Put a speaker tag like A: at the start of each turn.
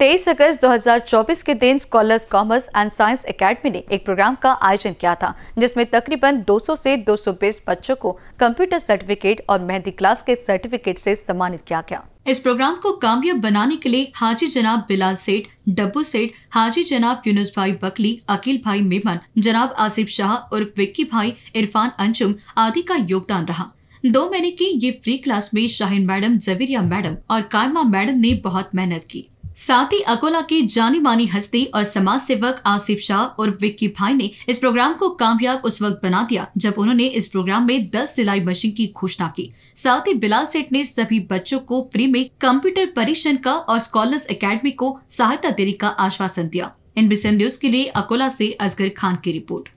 A: तेईस अगस्त 2024 के दिन scholars commerce and science academy ने एक प्रोग्राम का आयोजन किया था जिसमें तकरीबन 200 से 220 बच्चों को कंप्यूटर सर्टिफिकेट और मेहंदी क्लास के सर्टिफिकेट से सम्मानित किया गया इस प्रोग्राम को कामयाब बनाने के लिए हाजी जनाब बिलाल सेठ डब्बू सेठ हाजी जनाब यूनुस भाई बकली अकील भाई मेमन जनाब आसिफ शाह और विक्की भाई इरफान अंजुम आदि का योगदान रहा दो महीने की ये फ्री क्लास में शाहिन मैडम जवेरिया मैडम और कायमा मैडम ने बहुत मेहनत की साथ ही अकोला की जानी मानी हस्ती और समाज सेवक आसिफ शाह और विक्की भाई ने इस प्रोग्राम को कामयाब उस वक्त बना दिया जब उन्होंने इस प्रोग्राम में 10 सिलाई मशीन की घोषणा की साथ ही बिलाल सेठ ने सभी बच्चों को फ्री में कंप्यूटर परीक्षण का और स्कॉलर्स अकेडमी को सहायता देने का आश्वासन दिया एनबीसी न्यूज के लिए अकोला ऐसी असगर खान की रिपोर्ट